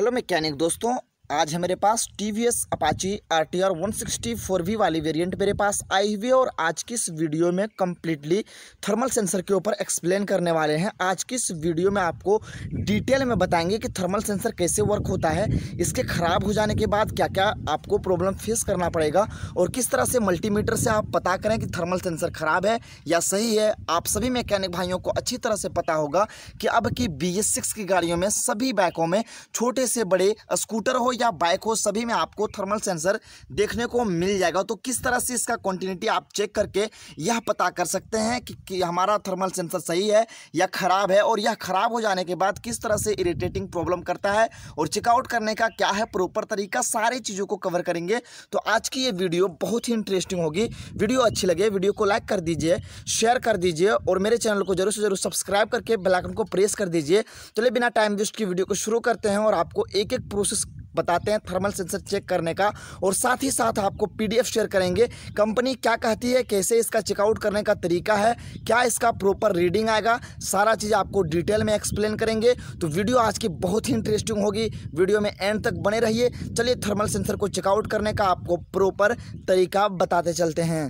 hello mechanic दोस्तों आज है मेरे पास T V S Apache R T R one sixty four V वाली वेरियंट मेरे पास आई हुई है और आज की इस वीडियो में कम्प्लीटली थर्मल सेंसर के ऊपर एक्सप्लेन करने वाले हैं आज की इस वीडियो में आपको डिटेल में बताएंगे कि थर्मल सेंसर कैसे वर्क होता है इसके ख़राब हो जाने के बाद क्या क्या आपको प्रॉब्लम फेस करना पड़ेगा और किस तरह से मल्टीमीटर से आप पता करें कि थर्मल सेंसर ख़राब है या सही है आप सभी मैकेनिक भाइयों को अच्छी तरह से पता होगा कि अब की बी एस सिक्स की गाड़ियों में सभी बाइकों में छोटे से बड़े स्कूटर हो या बाइक हो सभी में आपको थर्मल सेंसर देखने को मिल जाएगा तो किस तरह से इसका क्वान्टिटी आप चेक करके यह पता कर सकते हैं कि, कि हमारा थर्मल सेंसर सही है या ख़राब है और यह ख़राब हो जाने के बाद किस तरह से इरीटेटिंग प्रॉब्लम करता है और चेकआउट करने का क्या है प्रॉपर तरीका सारी चीज़ों को कवर करेंगे तो आज की ये वीडियो बहुत ही इंटरेस्टिंग होगी वीडियो अच्छी लगे वीडियो को लाइक कर दीजिए शेयर कर दीजिए और मेरे चैनल को जरूर से जरूर सब्सक्राइब करके बेलाइकन को प्रेस कर दीजिए चलिए तो बिना टाइम वेस्ट की वीडियो को शुरू करते हैं और आपको एक एक प्रोसेस बताते हैं थर्मल सेंसर चेक करने का और साथ ही साथ आपको पीडीएफ शेयर करेंगे कंपनी क्या कहती है कैसे इसका चेकआउट करने का तरीका है क्या इसका प्रॉपर रीडिंग आएगा सारा चीज़ आपको डिटेल में एक्सप्लेन करेंगे तो वीडियो आज की बहुत ही इंटरेस्टिंग होगी वीडियो में एंड तक बने रहिए चलिए थर्मल सेंसर को चेकआउट करने का आपको प्रॉपर तरीका बताते चलते हैं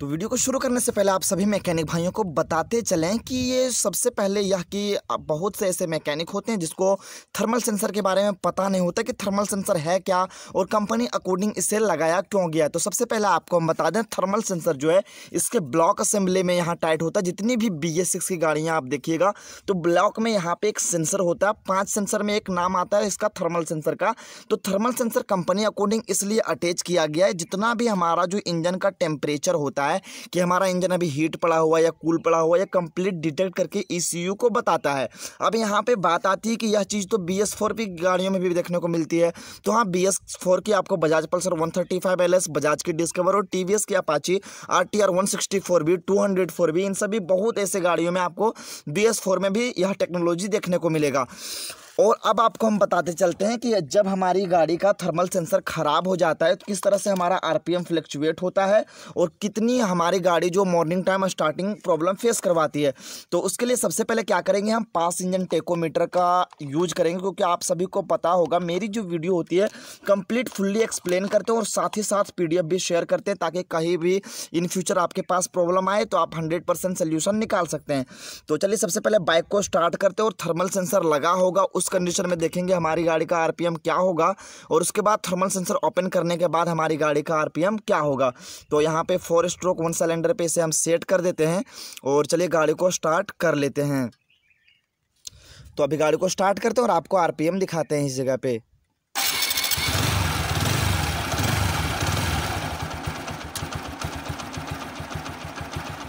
तो वीडियो को शुरू करने से पहले आप सभी मैकेनिक भाइयों को बताते चलें कि ये सबसे पहले यह कि बहुत से ऐसे मैकेनिक होते हैं जिसको थर्मल सेंसर के बारे में पता नहीं होता कि थर्मल सेंसर है क्या और कंपनी अकॉर्डिंग इसे लगाया क्यों गया तो सबसे पहले आपको हम बता दें थर्मल सेंसर जो है इसके ब्लॉक असेंबली में यहाँ टाइट होता है जितनी भी बी एस सिक्स की गाड़ियाँ आप देखिएगा तो ब्लॉक में यहाँ पर एक सेंसर होता है पाँच सेंसर में एक नाम आता है इसका थर्मल सेंसर का तो थर्मल सेंसर कंपनी अकॉर्डिंग इसलिए अटैच किया गया है जितना भी हमारा जो इंजन का टेम्परेचर होता है रहा है कि हमारा इंजन अभी हीट पड़ा हुआ या कूल पड़ा हुआ या कंप्लीट डिटेक्ट करके ई को बताता है अब यहाँ पर बात आती है कि यह चीज़ तो बी एस फोर की गाड़ियों में भी देखने को मिलती है तो हाँ बी एस फोर की आपको Bajaj Pulsar one thirty five L S Bajaj की डिस्कवर और टी वी एस की Apache R T R one sixty four भी टू हंड्रेड फोर भी इन सभी बहुत ऐसे गाड़ियों में आपको बी एस फोर में भी यह टेक्नोलॉजी देखने को मिलेगा और अब आपको हम बताते चलते हैं कि जब हमारी गाड़ी का थर्मल सेंसर ख़राब हो जाता है तो किस तरह से हमारा आरपीएम फ्लक्चुएट होता है और कितनी हमारी गाड़ी जो morning time starting problem face करवाती है तो उसके लिए सबसे पहले क्या करेंगे हम पास इंजन टेकोमीटर का यूज करेंगे क्योंकि आप सभी को पता होगा मेरी जो वीडियो होती है कंप्लीट फुल्ली एक्सप्लेन करते हैं और साथ ही साथ पी भी शेयर करते हैं ताकि कहीं भी इन फ्यूचर आपके पास प्रॉब्लम आए तो आप हंड्रेड परसेंट सोल्यूशन निकाल सकते हैं तो चलिए सबसे पहले बाइक को स्टार्ट करते हैं और थर्मल सेंसर लगा होगा उस कंडीशन में देखेंगे हमारी गाड़ी का आरपीएम क्या होगा और उसके बाद थर्मल सेंसर ओपन करने के बाद हमारी गाड़ी का आरपीएम क्या होगा तो यहाँ पे फोर स्ट्रोक वन सिलेंडर पे इसे हम सेट कर देते हैं और चलिए गाड़ी को स्टार्ट कर लेते हैं तो अभी गाड़ी को स्टार्ट करते हैं और आपको आरपीएम दिखाते हैं इस जगह पे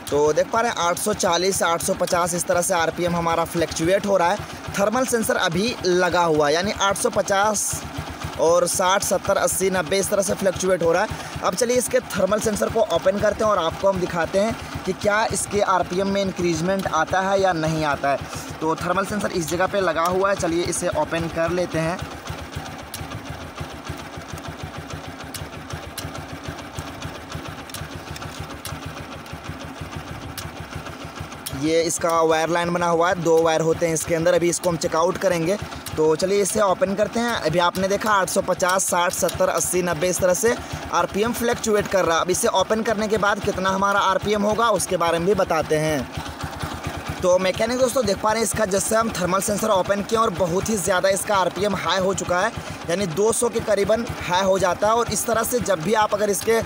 तो देख पा रहे हैं 840 850 इस तरह से आरपीएम हमारा फ्लैक्चुएट हो रहा है थर्मल सेंसर अभी लगा हुआ है यानी 850 और 60 70 80 90 इस तरह से फ्लैक्चुएट हो रहा है अब चलिए इसके थर्मल सेंसर को ओपन करते हैं और आपको हम दिखाते हैं कि क्या इसके आरपीएम में इंक्रीजमेंट आता है या नहीं आता है तो थर्मल सेंसर इस जगह पर लगा हुआ है चलिए इसे ओपन कर लेते हैं ये इसका वायर लाइन बना हुआ है दो वायर होते हैं इसके अंदर अभी इसको हम चेकआउट करेंगे तो चलिए इसे ओपन करते हैं अभी आपने देखा 850, 60, 70, 80, 90 इस तरह से आरपीएम फ्लैक्चुएट कर रहा अब इसे ओपन करने के बाद कितना हमारा आरपीएम होगा उसके बारे में भी बताते हैं तो मैकेनिक दोस्तों देख पा रहे हैं इसका जैसे हम थर्मल सेंसर ओपन किए और बहुत ही ज़्यादा इसका आर हाई हो चुका है यानी 200 के करीबन हाई हो जाता है और इस तरह से जब भी आप अगर इसके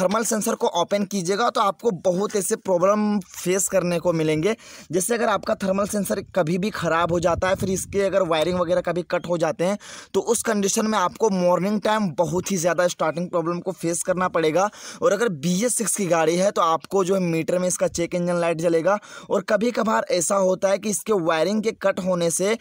थर्मल सेंसर को ओपन कीजिएगा तो आपको बहुत ऐसे प्रॉब्लम फेस करने को मिलेंगे जैसे अगर आपका थर्मल सेंसर कभी भी ख़राब हो जाता है फिर इसके अगर वायरिंग वगैरह कभी कट हो जाते हैं तो उस कंडीशन में आपको मॉर्निंग टाइम बहुत ही ज़्यादा स्टार्टिंग प्रॉब्लम को फेस करना पड़ेगा और अगर बी एस की गाड़ी है तो आपको जो है मीटर में इसका चेक इंजन लाइट जलेगा और कभी कभार ऐसा होता है कि इसके वायरिंग के कट होने से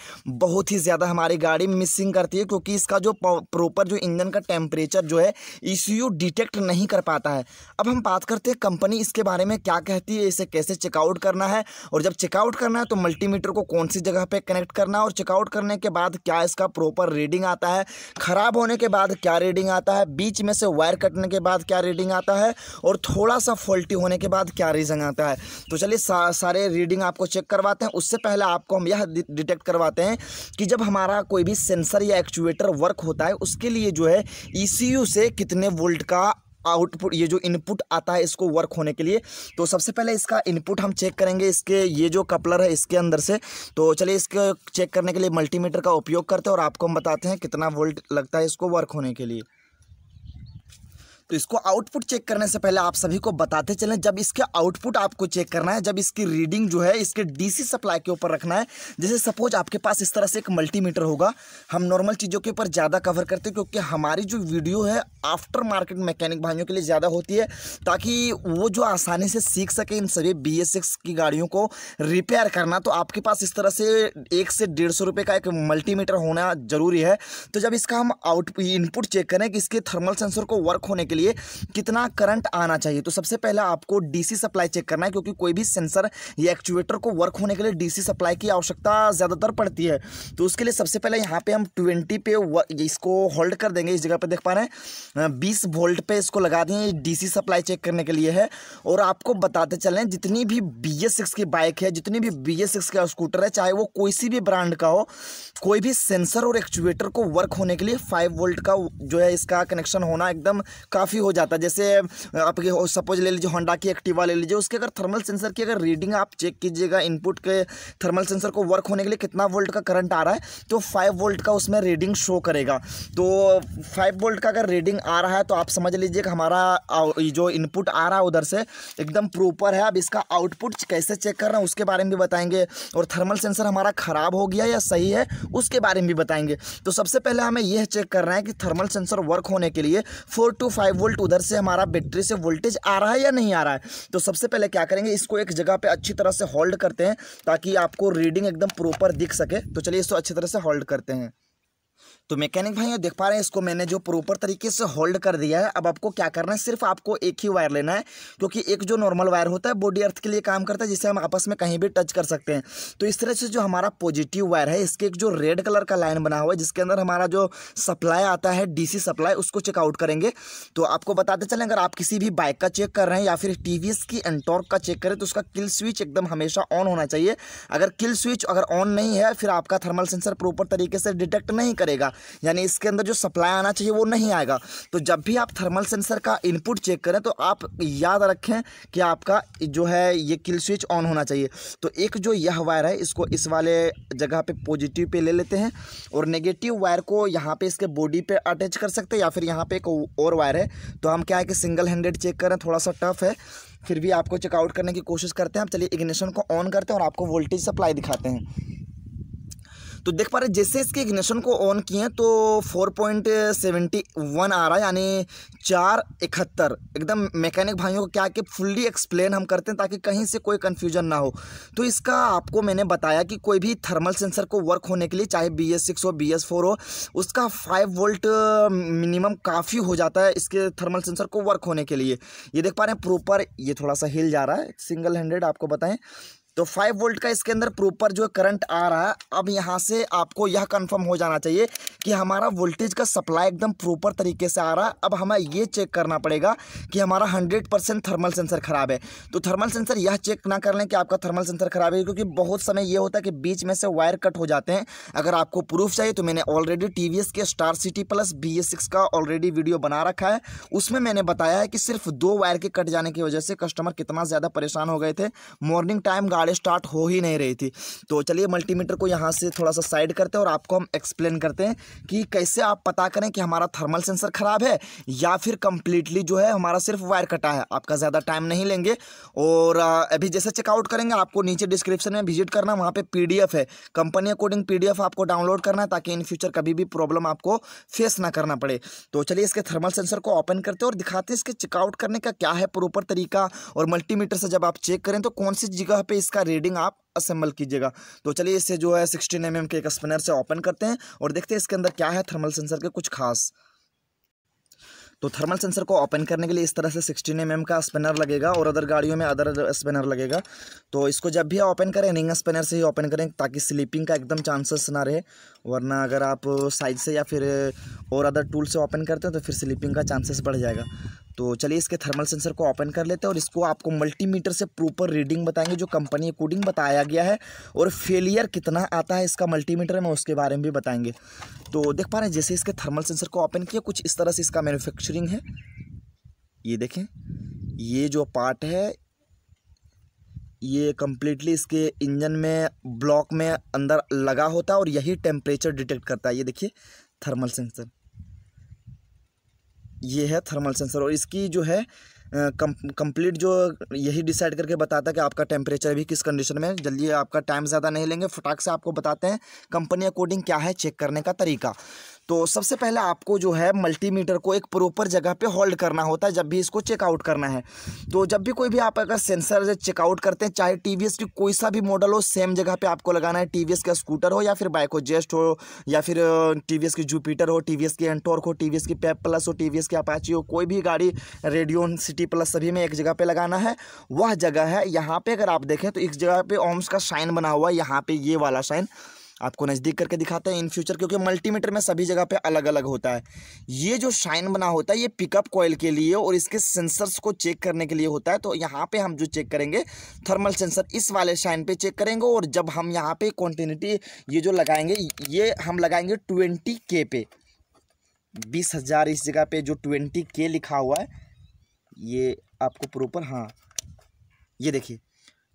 बहुत ही ज़्यादा हमारी गाड़ी मिसिंग करती है क्योंकि इसका जो प्रॉपर जो इंजन का टेम्परेचर जो है ई e डिटेक्ट नहीं कर पाता जाता है अब हम बात करते हैं कंपनी इसके बारे में क्या कहती है इसे कैसे चेकआउट करना है और जब चेकआउट करना है तो मल्टीमीटर को कौन सी जगह पर कनेक्ट करना है और चेकआउट करने के बाद क्या इसका प्रॉपर रीडिंग आता है ख़राब होने के बाद क्या रीडिंग आता है बीच में से वायर कटने के बाद क्या रीडिंग आता है और थोड़ा सा फॉल्टी होने के बाद क्या रीजन आता है तो चलिए सा, सारे रीडिंग आपको चेक करवाते हैं उससे पहले आपको हम यह डिटेक्ट करवाते हैं कि जब हमारा कोई भी सेंसर या एक्चुएटर वर्क होता है उसके लिए जो है ई e से कितने वोल्ट का आउटपुट ये जो इनपुट आता है इसको वर्क होने के लिए तो सबसे पहले इसका इनपुट हम चेक करेंगे इसके ये जो कपलर है इसके अंदर से तो चलिए इसके चेक करने के लिए मल्टीमीटर का उपयोग करते हैं और आपको हम बताते हैं कितना वोल्ट लगता है इसको वर्क होने के लिए तो इसको आउटपुट चेक करने से पहले आप सभी को बताते चलें जब इसके आउटपुट आपको चेक करना है जब इसकी रीडिंग जो है इसके डीसी सप्लाई के ऊपर रखना है जैसे सपोज आपके पास इस तरह से एक मल्टीमीटर होगा हम नॉर्मल चीज़ों के ऊपर ज़्यादा कवर करते हैं क्योंकि हमारी जो वीडियो है आफ्टर मार्केट मैकेनिक भाइयों के लिए ज़्यादा होती है ताकि वो जो आसानी से सीख सके इन सभी बी की गाड़ियों को रिपेयर करना तो आपके पास इस तरह से एक से डेढ़ सौ रुपये का एक मल्टीमीटर होना जरूरी है तो जब इसका हम आउट इनपुट चेक करें कि इसके थर्मल सेंसर को वर्क होने के लिए कितना करंट आना चाहिए तो सबसे पहले आपको डीसी सप्लाई चेक करना है क्योंकि कोई भी सेंसर या एक्चुएटर को वर्क होने के लिए डीसी सप्लाई की आवश्यकता ज़्यादातर पड़ती है तो उसके लिए सबसे पहले यहाँ पे हम ट्वेंटी पे इसको होल्ड कर देंगे इस जगह पर देख पा रहे हैं बीस वोल्ट पे इसको लगा दें डी सी सप्लाई चेक करने के लिए है और आपको बताते चलें जितनी भी बी एस सिक्स की बाइक है जितनी भी बी एस सिक्स का स्कूटर है चाहे वो कोई सी भी ब्रांड का हो कोई भी सेंसर और एक्चुएटर को वर्क होने के लिए फाइव वोल्ट का जो है इसका कनेक्शन होना एकदम काफ़ी काफ़ी हो जाता है जैसे आपके सपोज ले लीजिए होंडा की एक्टिवा ले लीजिए उसके अगर थर्मल सेंसर की अगर रीडिंग आप चेक कीजिएगा इनपुट के थर्मल सेंसर को वर्क होने के लिए कितना वोल्ट का करंट आ रहा है तो फाइव वोल्ट का उसमें रीडिंग शो करेगा तो फाइव वोल्ट का अगर रीडिंग आ रहा है तो आप समझ लीजिए कि हमारा जो इनपुट आ रहा है उधर से एकदम प्रॉपर है अब इसका आउटपुट कैसे चेक कर रहे हैं उसके बारे में भी बताएंगे और थर्मल सेंसर हमारा ख़राब हो गया या सही है उसके बारे में भी बताएंगे तो सबसे पहले हमें यह चेक करना है कि थर्मल सेंसर वर्क होने के लिए फोर टू फाइव वोल्ट उधर से हमारा बैटरी से वोल्टेज आ रहा है या नहीं आ रहा है तो सबसे पहले क्या करेंगे इसको एक जगह पे अच्छी तरह से होल्ड करते हैं ताकि आपको रीडिंग एकदम प्रॉपर दिख सके तो चलिए इसको अच्छी तरह से होल्ड करते हैं तो मैकेनिक भाइयों देख पा रहे हैं इसको मैंने जो प्रॉपर तरीके से होल्ड कर दिया है अब आपको क्या करना है सिर्फ आपको एक ही वायर लेना है क्योंकि एक जो नॉर्मल वायर होता है बॉडी अर्थ के लिए काम करता है जिसे हम आपस में कहीं भी टच कर सकते हैं तो इस तरह से जो हमारा पॉजिटिव वायर है इसके एक जो रेड कलर का लाइन बना हुआ है जिसके अंदर हमारा जो सप्लाई आता है डी सप्लाई उसको चेकआउट करेंगे तो आपको बताते चलें अगर आप किसी भी बाइक का चेक कर रहे हैं या फिर टी की एंटॉर्क का चेक करें तो उसका किल स्विच एकदम हमेशा ऑन होना चाहिए अगर किल स्विच अगर ऑन नहीं है फिर आपका थर्मल सेंसर प्रॉपर तरीके से डिटेक्ट नहीं करें करेगा यानी इसके अंदर जो सप्लाई आना चाहिए वो नहीं आएगा तो जब भी आप थर्मल सेंसर का इनपुट चेक करें तो आप याद रखें कि आपका जो है ये किल स्विच ऑन होना चाहिए तो एक जो यह वायर है इसको इस वाले जगह पे पॉजिटिव पे ले लेते हैं और नेगेटिव वायर को यहाँ पे इसके बॉडी पे अटैच कर सकते हैं या फिर यहाँ पे एक और वायर है तो हम क्या है कि सिंगल हैंडेड चेक करें थोड़ा सा टफ है फिर भी आपको चेकआउट करने की कोशिश करते हैं आप चलिए इग्निशन को ऑन करते हैं और आपको वोल्टेज सप्लाई दिखाते हैं तो देख पा रहे जैसे इसके इग्निशन को ऑन किए तो फोर पॉइंट सेवेंटी वन आ रहा है यानी चार इकहत्तर एकदम मैकेनिक भाइयों को क्या कि फुल्ली एक्सप्लेन हम करते हैं ताकि कहीं से कोई कन्फ्यूजन ना हो तो इसका आपको मैंने बताया कि कोई भी थर्मल सेंसर को वर्क होने के लिए चाहे बी एस सिक्स हो बी एस फोर हो उसका फाइव वोल्ट मिनिमम काफ़ी हो जाता है इसके थर्मल सेंसर को वर्क होने के लिए ये देख पा रहे हैं प्रॉपर ये थोड़ा सा हिल जा रहा है सिंगल हैंडेड आपको बताएं तो फाइव वोल्ट का इसके अंदर प्रॉपर जो करंट आ रहा है अब यहाँ से आपको यह कंफर्म हो जाना चाहिए कि हमारा वोल्टेज का सप्लाई एकदम प्रॉपर तरीके से आ रहा है अब हमें यह चेक करना पड़ेगा कि हमारा हंड्रेड परसेंट थर्मल सेंसर ख़राब है तो थर्मल सेंसर यह चेक ना कर लें कि आपका थर्मल सेंसर ख़राब है क्योंकि बहुत समय यह होता है कि बीच में से वायर कट हो जाते हैं अगर आपको प्रूफ चाहिए तो मैंने already T K Star City plus B का ऑलरेडी वीडियो बना रखा है उसमें मैंने बताया है कि सिर्फ दो वायर के कट जाने की वजह से कस्टमर कितना ज़्यादा परेशान हो गए थे मॉर्निंग टाइम गाड़ी बाढ़ स्टार्ट हो ही नहीं रही थी तो चलिए मल्टीमीटर को यहाँ से थोड़ा सा साइड करते हैं और आपको हम एक्सप्लेन करते हैं कि कैसे आप पता करें कि हमारा थर्मल सेंसर ख़राब है या फिर कम्प्लीटली जो है हमारा सिर्फ वायर कटा है आपका ज़्यादा टाइम नहीं लेंगे और अभी जैसे चेकआउट करेंगे आपको नीचे डिस्क्रिप्शन में विजिट करना वहाँ पर पी है कंपनी अकॉर्डिंग पी आपको डाउनलोड करना है ताकि इन फ्यूचर कभी भी प्रॉब्लम आपको फेस ना करना पड़े तो चलिए इसके थर्मल सेंसर को ओपन करते हैं और दिखाते हैं इसके चेकआउट करने का क्या है प्रॉपर तरीका और मल्टीमीटर से जब आप चेक करें तो कौन सी जगह पे इसका इसका रीडिंग आप असेंबल कीजिएगा तो चलिए इसे जो है सिक्सटीन एम के एक स्पिनर से ओपन करते हैं और देखते हैं इसके अंदर क्या है थर्मल सेंसर के कुछ खास तो थर्मल सेंसर को ओपन करने के लिए इस तरह से 16 एम mm का स्पिनर लगेगा और अदर गाड़ियों में अदर स्पिनर लगेगा तो इसको जब भी ओपन करें रिंग स्पिनर से ही ओपन करें ताकि स्लीपिंग का एकदम चांसेस ना रहे वरना अगर आप साइड से या फिर और अदर टूल से ओपन करते हैं तो फिर स्लीपिंग का चांसेस बढ़ जाएगा तो चलिए इसके थर्मल सेंसर को ओपन कर लेते हैं और इसको आपको मल्टीमीटर से प्रॉपर रीडिंग बताएंगे जो कंपनी अकॉर्डिंग बताया गया है और फेलियर कितना आता है इसका मल्टीमीटर में उसके बारे में भी बताएंगे तो देख पा रहे हैं जैसे इसके थर्मल सेंसर को ओपन किया कुछ इस तरह से इसका मैन्युफैक्चरिंग है ये देखें ये जो पार्ट है ये कम्प्लीटली इसके इंजन में ब्लॉक में अंदर लगा होता है और यही टेम्परेचर डिटेक्ट करता है ये देखिए थर्मल सेंसर ये है थर्मल सेंसर और इसकी जो है कंप्लीट जो यही डिसाइड करके बताता है कि आपका टेम्परेचर भी किस कंडीशन में जल्दी आपका टाइम ज़्यादा नहीं लेंगे फटाक से आपको बताते हैं कंपनी अकॉर्डिंग क्या है चेक करने का तरीका तो सबसे पहले आपको जो है मल्टीमीटर को एक प्रॉपर जगह पे होल्ड करना होता है जब भी इसको चेकआउट करना है तो जब भी कोई भी आप अगर सेंसर चेकआउट करते हैं चाहे टी की कोई सा भी मॉडल हो सेम जगह पे आपको लगाना है टी का स्कूटर हो या फिर बाइक हो जेस्ट हो या फिर टी की जूपीटर हो टी की एंटोर्क हो टी की पैप प्लस हो टी की अपाची हो कोई भी गाड़ी रेडियो सिटी प्लस सभी में एक जगह पर लगाना है वह जगह है यहाँ पर अगर आप देखें तो इस जगह पर ओम्स का साइन बना हुआ है यहाँ पर ये वाला साइन आपको नज़दीक करके दिखाते हैं इन फ्यूचर क्योंकि मल्टीमीटर में सभी जगह पे अलग अलग होता है ये जो शाइन बना होता है ये पिकअप कॉयल के लिए और इसके सेंसर्स को चेक करने के लिए होता है तो यहाँ पे हम जो चेक करेंगे थर्मल सेंसर इस वाले शाइन पे चेक करेंगे और जब हम यहाँ पे क्वान्टिटी ये जो लगाएंगे ये हम लगाएंगे ट्वेंटी के पे बीस हज़ार इस जगह पर जो ट्वेंटी के लिखा हुआ है ये आपको प्रॉपर हाँ ये देखिए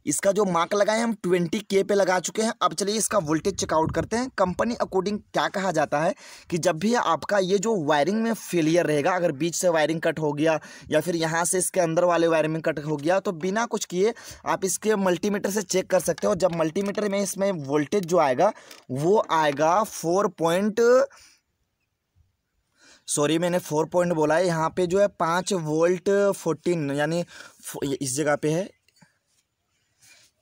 इसका जो मार्क लगाए हम ट्वेंटी के पे लगा चुके हैं अब चलिए इसका वोल्टेज चेकआउट करते हैं कंपनी अकॉर्डिंग क्या कहा जाता है कि जब भी आपका ये जो वायरिंग में फेलियर रहेगा अगर बीच से वायरिंग कट हो गया या फिर यहाँ से इसके अंदर वाले वायरिंग में कट हो गया तो बिना कुछ किए आप इसके मल्टीमीटर से चेक कर सकते हो जब मल्टीमीटर में इसमें वोल्टेज जो आएगा वो आएगा फोर पॉइंट सॉरी मैंने फोर पॉइंट बोला है यहाँ पे जो है पाँच वोल्ट फोर्टीन यानी इस जगह पे है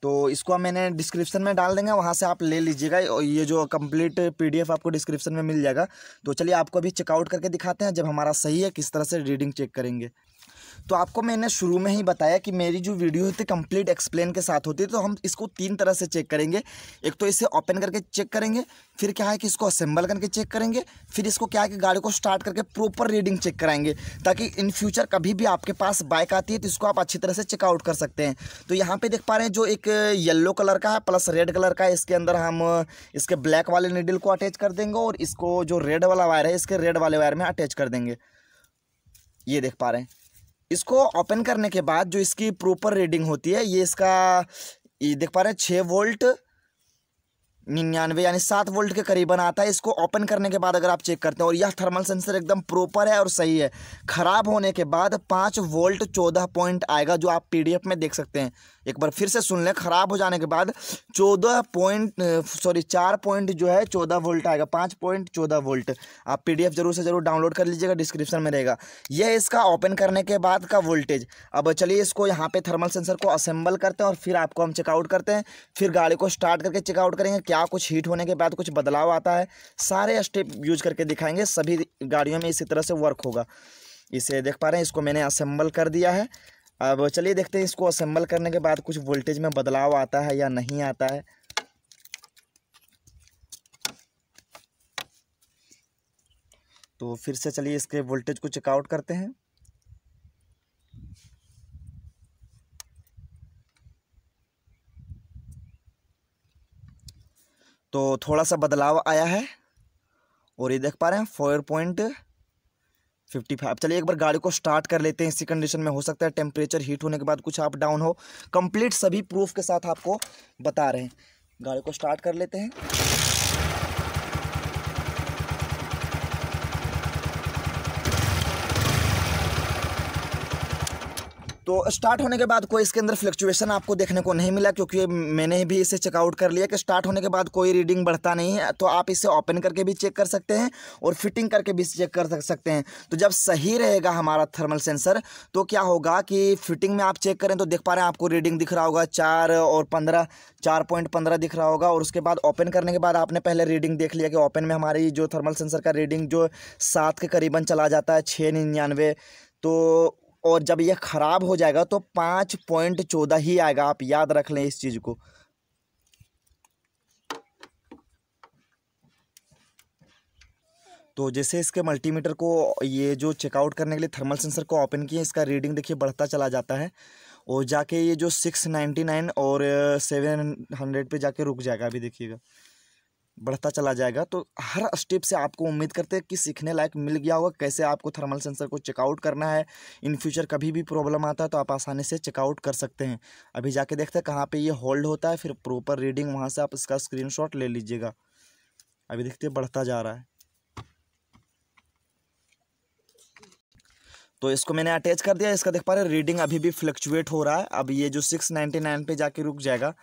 तो इसको मैंने डिस्क्रिप्शन में डाल देंगे वहाँ से आप ले लीजिएगा और ये जो कंप्लीट पीडीएफ आपको डिस्क्रिप्शन में मिल जाएगा तो चलिए आपको अभी चेकआउट करके दिखाते हैं जब हमारा सही है किस तरह से रीडिंग चेक करेंगे तो आपको मैंने शुरू में ही बताया कि मेरी जो वीडियो होती है कंप्लीट एक्सप्लेन के साथ होती है तो हम इसको तीन तरह से चेक करेंगे एक तो इसे ओपन करके चेक करेंगे फिर क्या है कि इसको असेंबल करके चेक करेंगे फिर इसको क्या है कि गाड़ी को स्टार्ट करके प्रॉपर रीडिंग चेक कराएंगे ताकि इन फ्यूचर कभी भी आपके पास बाइक आती है तो इसको आप अच्छी तरह से चेकआउट कर सकते हैं तो यहाँ पर देख पा रहे हैं जो एक येल्लो कलर का है प्लस रेड कलर का है इसके अंदर हम इसके ब्लैक वाले निडिल को अटैच कर देंगे और इसको जो रेड वाला वायर है इसके रेड वाले वायर में अटैच कर देंगे ये देख पा रहे हैं इसको ओपन करने के बाद जो इसकी प्रॉपर रीडिंग होती है ये इसका ये देख पा रहे हैं छः वोल्ट निन्यानवे यानी सात वोल्ट के करीबन आता है इसको ओपन करने के बाद अगर आप चेक करते हैं और यह थर्मल सेंसर एकदम प्रॉपर है और सही है ख़राब होने के बाद पाँच वोल्ट चौदह पॉइंट आएगा जो आप पीडीएफ में देख सकते हैं एक बार फिर से सुन लें ख़राब हो जाने के बाद चौदह पॉइंट सॉरी चार पॉइंट जो है चौदह वोल्ट आएगा पाँच पॉइंट चौदह वोल्ट आप पीडीएफ जरूर से ज़रूर डाउनलोड कर लीजिएगा डिस्क्रिप्शन में रहेगा यह इसका ओपन करने के बाद का वोल्टेज अब चलिए इसको यहाँ पे थर्मल सेंसर को असेंबल करते हैं और फिर आपको हम चेकआउट करते हैं फिर गाड़ी को स्टार्ट करके चेकआउट करेंगे क्या कुछ हीट होने के बाद कुछ बदलाव आता है सारे स्टेप यूज करके दिखाएंगे सभी गाड़ियों में इसी तरह से वर्क होगा इसे देख पा रहे हैं इसको मैंने असेंबल कर दिया है अब चलिए देखते हैं इसको असेंबल करने के बाद कुछ वोल्टेज में बदलाव आता है या नहीं आता है तो फिर से चलिए इसके वोल्टेज को चेकआउट करते हैं तो थोड़ा सा बदलाव आया है और ये देख पा रहे हैं फोर पॉइंट फिफ्टी फाइव चलिए एक बार गाड़ी को स्टार्ट कर लेते हैं इसी कंडीशन में हो सकता है टेम्परेचर हीट होने के बाद कुछ आप डाउन हो कंप्लीट सभी प्रूफ के साथ आपको बता रहे हैं गाड़ी को स्टार्ट कर लेते हैं तो स्टार्ट होने के बाद कोई इसके अंदर फ्लक्चुएशन आपको देखने को नहीं मिला क्योंकि मैंने भी इसे चेकआउट कर लिया कि स्टार्ट होने के बाद कोई रीडिंग बढ़ता नहीं है तो आप इसे ओपन करके भी चेक कर सकते हैं और फिटिंग करके भी चेक कर सकते हैं तो जब सही रहेगा हमारा थर्मल सेंसर तो क्या होगा कि फिटिंग में आप चेक करें तो देख पा रहे हैं आपको रीडिंग दिख रहा होगा चार और पंद्रह चार पॉइंट पंद्रह दिख रहा होगा और उसके बाद ओपन करने के बाद आपने पहले रीडिंग देख लिया कि ओपन में हमारी जो थर्मल सेंसर का रीडिंग जो सात के करीबन चला जाता है छः निन्यानवे तो और जब यह ख़राब हो जाएगा तो पाँच पॉइंट चौदह ही आएगा आप याद रख लें इस चीज़ को तो जैसे इसके मल्टीमीटर को ये जो चेकआउट करने के लिए थर्मल सेंसर को ओपन किए इसका रीडिंग देखिए बढ़ता चला जाता है और जाके ये जो सिक्स नाइन्टी नाइन और सेवन हंड्रेड पे जाके रुक जाएगा अभी देखिएगा बढ़ता चला जाएगा तो हर स्टेप से आपको उम्मीद करते हैं कि सीखने लायक मिल गया होगा कैसे आपको थर्मल सेंसर को चेकआउट करना है इन फ्यूचर कभी भी प्रॉब्लम आता है तो आप आसानी से चेकआउट कर सकते हैं अभी जाके देखते हैं कहाँ पे ये होल्ड होता है फिर प्रॉपर रीडिंग वहाँ से आप इसका स्क्रीन ले लीजिएगा अभी देखते बढ़ता जा रहा है तो इसको मैंने अटैच कर दिया इसका देख पा रहे रीडिंग अभी भी फ्लक्चुएट हो रहा है अब ये जो सिक्स नाइन्टी नाइन पे जाके रुक जाएगा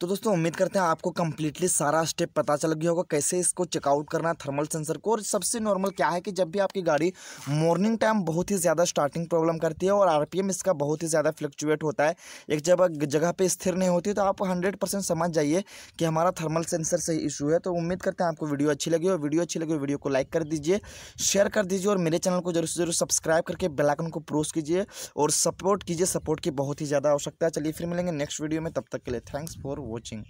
तो दोस्तों उम्मीद करते हैं आपको कम्प्लीटली सारा स्टेप पता चल गया होगा कैसे इसको चेकआउट करना है थर्मल सेंसर को और सबसे नॉर्मल क्या है कि जब भी आपकी गाड़ी मॉर्निंग टाइम बहुत ही ज़्यादा स्टार्टिंग प्रॉब्लम करती है और आरपीएम इसका बहुत ही ज़्यादा फ्लक्चुएट होता है एक जब जगह पर स्थिर नहीं होती तो आप हंड्रेड समझ जाइए कि हमारा थर्मल सेंसर से इशू है तो उम्मीद करते हैं आपको वीडियो अच्छी लगी और वीडियो अच्छी लगी वीडियो को लाइक कर दीजिए शेयर कर दीजिए और मेरे चैनल को जरूर से जरूर सब्सक्राइब करके बेलाइकन को प्रोस कीजिए और सपोर्ट कीजिए सपोर्ट की बहुत ही ज़्यादा आवश्यकता है चलिए फिर मिलेंगे नेक्स्ट वीडियो में तब तक के लिए थैंक्स फॉर watching